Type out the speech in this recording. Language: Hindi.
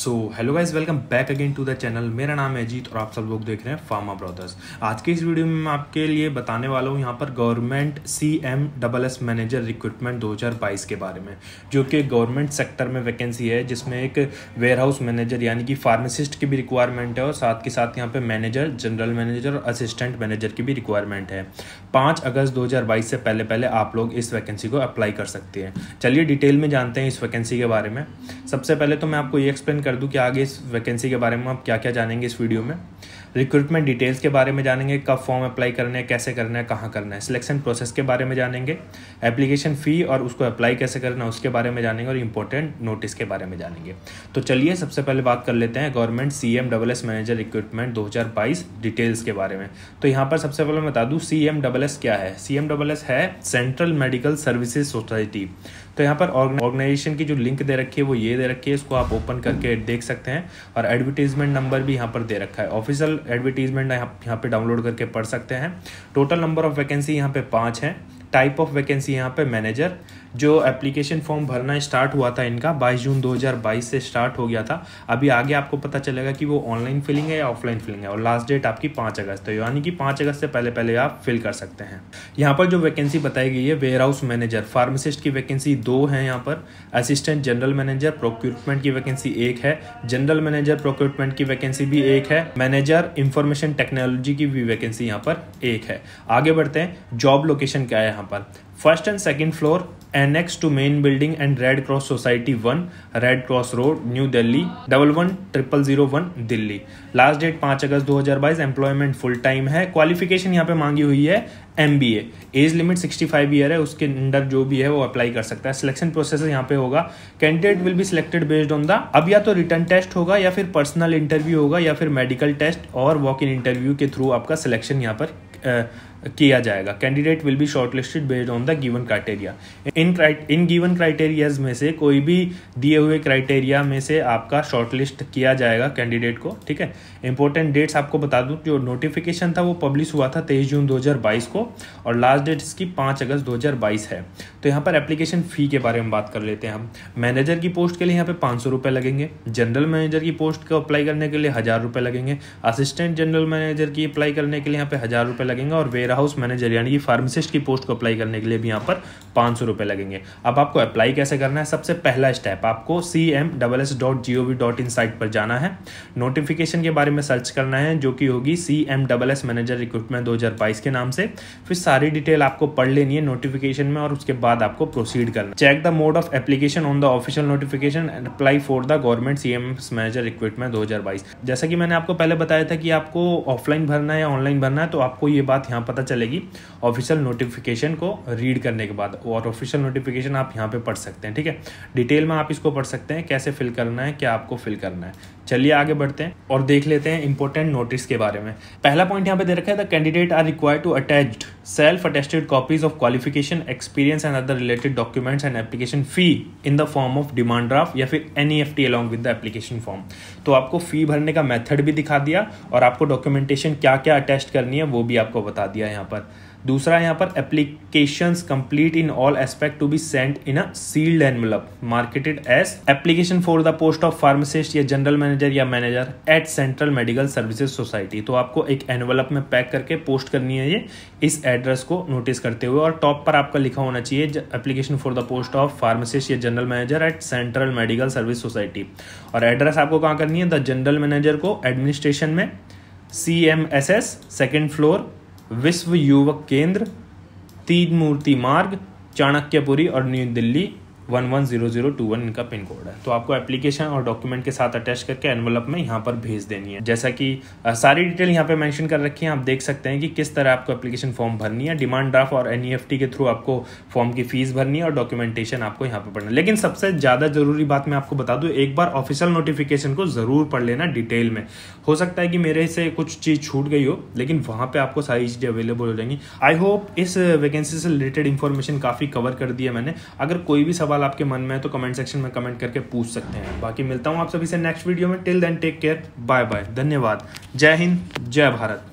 so hello guys welcome back again to the channel मेरा नाम है अजीत और आप सब लोग देख रहे हैं फार्मा ब्रदर्स आज के इस वीडियो में मैं आपके लिए बताने वाला हूँ यहाँ पर government C M double S manager recruitment 2022 के बारे में जो कि गवर्नमेंट सेक्टर में वैकेंसी है जिसमें एक वेयर हाउस मैनेजर यानी कि फार्मासिस्ट की भी रिक्वायरमेंट है और साथ के साथ यहाँ पर मैनेजर जनरल मैनेजर और असिस्टेंट मैनेजर की भी रिक्वायरमेंट है पाँच अगस्त दो से पहले पहले आप लोग इस वैकेंसी को अप्लाई कर सकते हैं चलिए डिटेल में जानते हैं इस वैकेंसी के बारे में सबसे पहले तो मैं आपको ये एक्सप्लेन कर दूँ कि आगे इस वैकेंसी के बारे में आप क्या क्या जानेंगे इस वीडियो में रिक्रूटमेंट डिटेल्स के बारे में जानेंगे कब फॉर्म अप्लाई करना है कैसे करना है कहाँ करना है सिलेक्शन प्रोसेस के बारे में जानेंगे एप्लीकेशन फ़ी और उसको अप्लाई कैसे करना है उसके बारे में जानेंगे और इंपॉर्टेंट नोटिस के बारे में जानेंगे तो चलिए सबसे पहले बात कर लेते हैं government C M double S manager recruitment दो हज़ार बाईस डिटेल्स के बारे में तो यहाँ पर सबसे पहले बता दूँ सी एम डबल एस क्या है सी एम डबल एस है सेंट्रल मेडिकल सर्विसेज सोसाइटी तो यहाँ पर ऑर्गेनाइजेशन की जो लिंक दे रखी है वो ये दे रखी है इसको आप ओपन करके देख सकते हैं और एडवर्टीजमेंट नंबर भी यहाँ पर दे रखा है ऑफिशियल एडवर्टीजमेंट आप यहाँ पे डाउनलोड करके पढ़ सकते हैं टोटल नंबर ऑफ वैकेंसी यहाँ पे पाँच हैं टाइप ऑफ वैकेंसी यहाँ पे मैनेजर जो एप्लीकेशन फॉर्म भरना स्टार्ट हुआ था इनका 22 जून 2022 से स्टार्ट हो गया था अभी आगे आपको पता चलेगा कि वो ऑनलाइन फिलिंग है या ऑफलाइन फिलिंग है और लास्ट डेट आपकी पाँच अगस्त है यानी कि पाँच अगस्त से पहले पहले आप फिल कर सकते हैं यहाँ पर जो वैकेंसी बताई गई है वेयर हाउस मैनेजर फार्मासिस्ट की वैकेंसी दो है यहाँ पर असिस्टेंट जनरल मैनेजर प्रोक्यूटमेंट की वैकेंसी एक है जनरल मैनेजर प्रोक्यूटमेंट की वैकेंसी भी एक है मैनेजर इंफॉर्मेशन टेक्नोलॉजी की भी वैकेंसी यहाँ पर एक है आगे बढ़ते हैं जॉब लोकेशन क्या है यहाँ पर first and second floor annexe to main building and Red Cross society one Red Cross road new Delhi double one triple zero one Delhi last date पांच अगस्त दो हजार बाईस एम्प्लॉयमेंट फुल टाइम है क्वालिफिकेशन यहाँ पे मांगी हुई है M B age limit sixty five year है उसके अंडर जो भी है वो अप्लाई कर सकता है सिलेक्शन प्रोसेस यहाँ पे होगा candidate will be selected based on the अब या तो रिटर्न टेस्ट होगा या फिर पर्सनल इंटरव्यू होगा या फिर मेडिकल टेस्ट और वॉक इन इंटरव्यू के थ्रू आपका सिलेक्शन यहाँ पर किया जाएगा candidate will be shortlisted based on the given criteria in in given criterias में से कोई भी दिए हुए क्राइटेरिया में से आपका शॉर्टलिस्ट किया जाएगा कैंडिडेट को ठीक है इंपॉर्टेंट डेट्स आपको बता दूं जो नोटिफिकेशन था वो पब्लिश हुआ था तेईस जून दो को और लास्ट डेट इसकी पाँच अगस्त दो है तो यहाँ पर एप्लीकेशन फ़ी के बारे में बात कर लेते हैं हम मैनेजर की पोस्ट के लिए यहाँ पे पाँच सौ रुपये लगेंगे जनरल मैनेजर की पोस्ट को अप्लाई करने के लिए हज़ार रुपये लगेंगे असिस्टेंट जनरल मैनेजर की अप्लाई करने के लिए यहाँ पे हज़ार रुपये लगेंगे और वेयर वेरा हाउस मैनेजर यानी कि फार्मासिस्ट की पोस्ट को अप्लाई करने के लिए भी यहाँ पर पाँच सौ रुपये लगेंगे अब आपको अप्लाई कैसे करना है सबसे पहला स्टेप आपको C M double S dot G O V dot in site पर जाना है नोटिफिकेशन के बारे में सर्च करना है जो कि होगी C M double S manager recruitment दो हज़ार बाईस के नाम से फिर सारी डिटेल आपको पढ़ लेनी है नोटिफिकेशन में और उसके बाद आपको प्रोसीड करना check the mode of application on the official notification and apply for the government C M S manager recruitment दो हज़ार बाईस जैसा कि मैंने आपको पहले बताया था कि आपको ऑफलाइन भरना है या ऑनलाइन भरना है तो आपको ये बात यहाँ पता पता चलेगी ऑफिशियल नोटिफिकेशन को रीड करने के बाद और ऑफिशियल नोटिफिकेशन आप यहाँ पे पढ़ सकते हैं ठीक है डिटेल में आप इसको पढ़ सकते हैं कैसे फिल करना है क्या आपको फिल करना है चलिए आगे बढ़ते हैं और देख लेते हैं इंपॉर्टेंट नोटिस के बारे में पहला पॉइंट यहाँ पे दे रखा है the candidate are require to attach self attested copies of qualification experience and other related documents and application fee in the form of demand draft या फिर N E F T along with the application form तो आपको फी भरने का मेथड भी दिखा दिया और आपको डॉक्यूमेंटेशन क्या क्या अटैच करनी है वो भी आपको बता दिया यहाँ पर दूसरा यहाँ पर application complete in all aspect to be sent in a sealed envelope marketed as application for the post of pharmacist या जनरल मैनेजर या manager at central medical services society तो आपको एक एनवलप में पैक करके पोस्ट करनी है ये इस एड्रेस को नोटिस करते हुए और टॉप पर आपका लिखा होना चाहिए application for the post of pharmacist या general manager at central medical service society और एड्रेस आपको कहाँ करनी है द जनरल मैनेजर को एडमिनिस्ट्रेशन में C M S S second floor Vishwa Yuvak Kendra Teen Murti Marg Chanakyapuri और New Delhi one one zero zero two one इनका पिन कोड है तो आपको एप्लीकेशन और डॉक्यूमेंट के साथ अटैच करके एनवलप में यहाँ पर भेज देनी है जैसा कि सारी डिटेल यहाँ पे मेंशन कर रखी है आप देख सकते हैं कि किस तरह आपको एप्लीकेशन फॉर्म भरनी है डिमांड ड्राफ्ट और एन e के थ्रू आपको फॉर्म की फीस भरनी है और डॉक्यूमेंटेशन आपको यहाँ पर पढ़ना लेकिन सबसे ज़्यादा जरूरी बात मैं आपको बता दूँ एक बार ऑफिशियल नोटिफिकेशन को ज़रूर पढ़ लेना डिटेल में हो सकता है कि मेरे से कुछ चीज़ छूट गई हो लेकिन वहां पर आपको सारी चीज़ें अवेलेबल हो जाएंगी आई होप इस वैकेंसी से रिलेटेड इन्फॉर्मेशन काफ़ी कवर कर दिया मैंने अगर कोई भी सवाल सवाल आपके मन में है तो कमेंट सेक्शन में कमेंट करके पूछ सकते हैं बाकी मिलता हूँ आप सभी से नेक्स्ट वीडियो में till then take care bye bye धन्यवाद जय हिंद जय भारत